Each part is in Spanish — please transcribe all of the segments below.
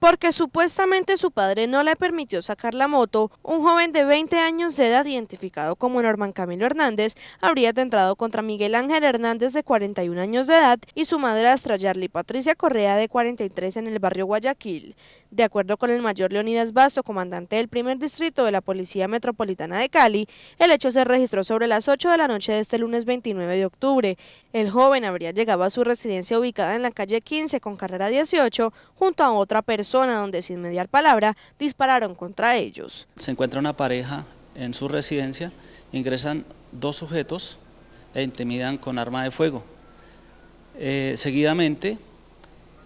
Porque supuestamente su padre no le permitió sacar la moto, un joven de 20 años de edad identificado como Norman Camilo Hernández habría atentado contra Miguel Ángel Hernández de 41 años de edad y su madrastra Charlie Patricia Correa de 43 en el barrio Guayaquil. De acuerdo con el mayor Leonidas Basso, comandante del primer distrito de la Policía Metropolitana de Cali, el hecho se registró sobre las 8 de la noche de este lunes 29 de octubre. El joven habría llegado a su residencia ubicada en la calle 15 con carrera 18 junto a otra persona zona donde sin mediar palabra dispararon contra ellos. Se encuentra una pareja en su residencia, ingresan dos sujetos e intimidan con arma de fuego. Eh, seguidamente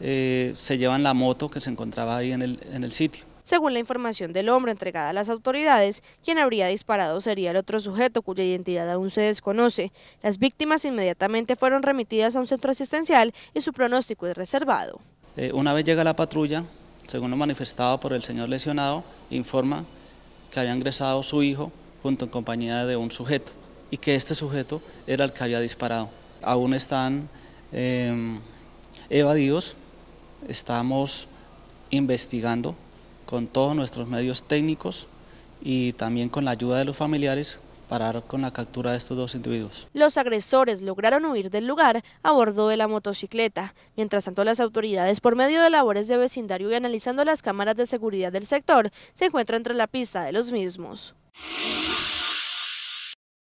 eh, se llevan la moto que se encontraba ahí en el, sitio. Según la información del hombre entregada a las autoridades, quien habría disparado sería el otro sujeto cuya identidad aún se desconoce. Las víctimas inmediatamente fueron remitidas a un centro asistencial y su pronóstico es reservado. Eh, una vez llega la patrulla, según lo manifestado por el señor lesionado, informa que había ingresado su hijo junto en compañía de un sujeto y que este sujeto era el que había disparado. Aún están em, evadidos, estamos investigando con todos nuestros medios técnicos y también con la ayuda de los familiares parar con la captura de estos dos individuos. Los agresores lograron huir del lugar a bordo de la motocicleta. Mientras tanto, las autoridades, por medio de labores de vecindario y analizando las cámaras de seguridad del sector, se encuentran entre la pista de los mismos.